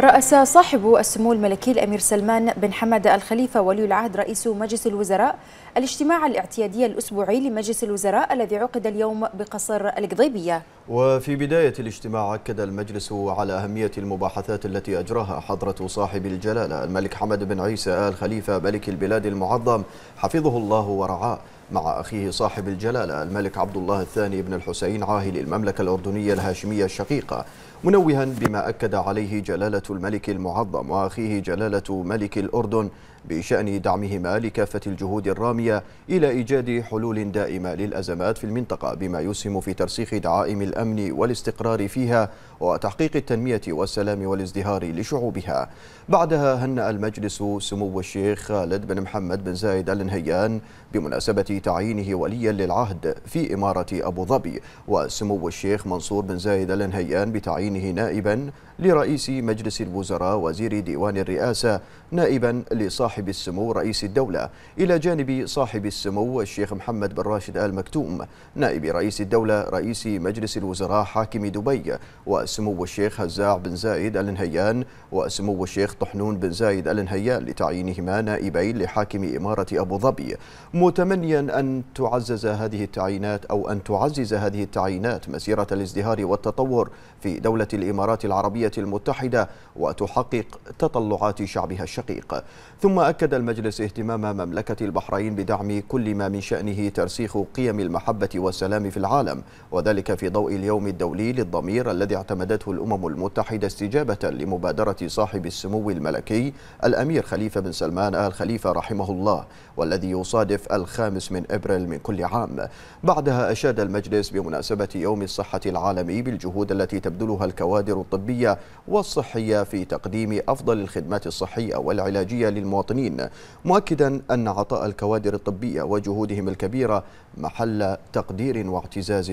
رأس صاحب السمو الملكي الأمير سلمان بن حمد الخليفة ولي العهد رئيس مجلس الوزراء الاجتماع الاعتيادي الأسبوعي لمجلس الوزراء الذي عقد اليوم بقصر القضيبية وفي بداية الاجتماع أكد المجلس على أهمية المباحثات التي أجراها حضرة صاحب الجلالة الملك حمد بن عيسى آل خليفة ملك البلاد المعظم حفظه الله ورعاه مع أخيه صاحب الجلالة الملك عبد الله الثاني بن الحسين عاهل المملكة الأردنية الهاشمية الشقيقة منوها بما أكد عليه جلالة الملك المعظم وأخيه جلالة ملك الأردن بشأن دعمهما لكافة الجهود الرامية إلى إيجاد حلول دائمة للأزمات في المنطقة بما يسهم في ترسيخ دعائم الأمن والاستقرار فيها وتحقيق التنمية والسلام والازدهار لشعوبها بعدها هنأ المجلس سمو الشيخ خالد بن محمد بن زايد آل نهيان بمناسبة تعيينه وليا للعهد في إمارة أبو ظبي وسمو الشيخ منصور بن زايد آل نهيان بتعيين تعيينه نائبا لرئيس مجلس الوزراء وزير ديوان الرئاسة نائبا لصاحب السمو رئيس الدولة إلى جانب صاحب السمو الشيخ محمد بن راشد آل مكتوم نائب رئيس الدولة رئيس مجلس الوزراء حاكم دبي وسمو الشيخ هزاع بن زايد آل نهيان وسمو الشيخ طحنون بن زايد آل نهيان لتعيينهما نائبين لحاكم إمارة أبو ظبي متمنيا أن تعزز هذه التعيينات أو أن تعزز هذه التعيينات مسيرة الازدهار والتطور في دولة دولة الإمارات العربية المتحدة وتحقق تطلعات شعبها الشقيق ثم أكد المجلس اهتمام مملكة البحرين بدعم كل ما من شأنه ترسيخ قيم المحبة والسلام في العالم وذلك في ضوء اليوم الدولي للضمير الذي اعتمدته الأمم المتحدة استجابة لمبادرة صاحب السمو الملكي الأمير خليفة بن سلمان آل خليفة رحمه الله والذي يصادف الخامس من إبريل من كل عام بعدها أشاد المجلس بمناسبة يوم الصحة العالمي بالجهود التي تبذلها الكوادر الطبية والصحية في تقديم أفضل الخدمات الصحية والعلاجية للمواطنين مؤكدا أن عطاء الكوادر الطبية وجهودهم الكبيرة محل تقدير واعتزاز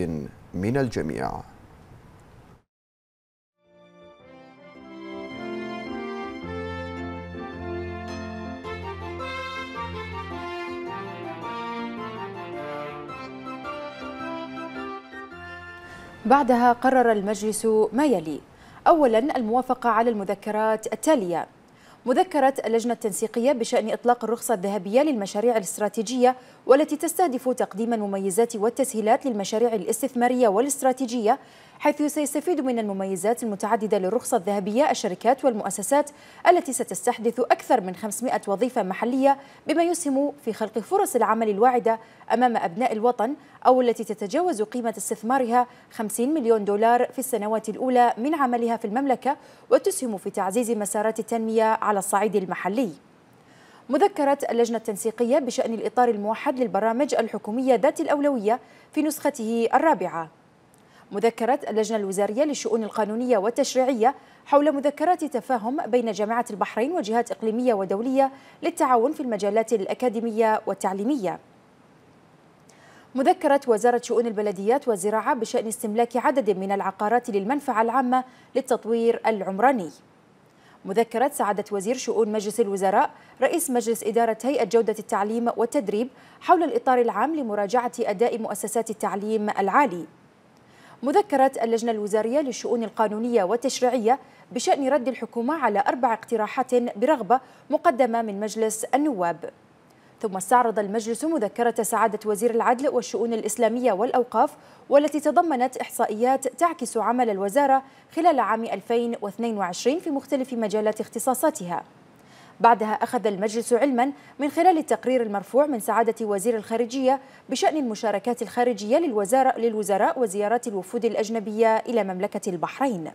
من الجميع بعدها قرر المجلس ما يلي أولا الموافقة على المذكرات التالية مذكرة اللجنة التنسيقية بشأن إطلاق الرخصة الذهبية للمشاريع الاستراتيجية والتي تستهدف تقديم المميزات والتسهيلات للمشاريع الاستثمارية والاستراتيجية حيث سيستفيد من المميزات المتعددة للرخصة الذهبية الشركات والمؤسسات التي ستستحدث أكثر من 500 وظيفة محلية بما يسهم في خلق فرص العمل الواعدة أمام أبناء الوطن أو التي تتجاوز قيمة استثمارها 50 مليون دولار في السنوات الأولى من عملها في المملكة وتسهم في تعزيز مسارات التنمية على الصعيد المحلي مذكرة اللجنة التنسيقية بشأن الإطار الموحد للبرامج الحكومية ذات الأولوية في نسخته الرابعة مذكرة اللجنة الوزارية للشؤون القانونية والتشريعية حول مذكرات تفاهم بين جامعة البحرين وجهات إقليمية ودولية للتعاون في المجالات الأكاديمية والتعليمية مذكرة وزارة شؤون البلديات والزراعة بشأن استملاك عدد من العقارات للمنفعة العامة للتطوير العمراني مذكرة سعادة وزير شؤون مجلس الوزراء رئيس مجلس إدارة هيئة جودة التعليم والتدريب حول الإطار العام لمراجعة أداء مؤسسات التعليم العالي مذكرة اللجنة الوزارية للشؤون القانونية والتشريعية بشأن رد الحكومة على أربع اقتراحات برغبة مقدمة من مجلس النواب ثم استعرض المجلس مذكرة سعادة وزير العدل والشؤون الإسلامية والأوقاف والتي تضمنت إحصائيات تعكس عمل الوزارة خلال عام 2022 في مختلف مجالات اختصاصاتها بعدها أخذ المجلس علما من خلال التقرير المرفوع من سعادة وزير الخارجية بشأن المشاركات الخارجية للوزارة للوزراء وزيارات الوفود الأجنبية إلى مملكة البحرين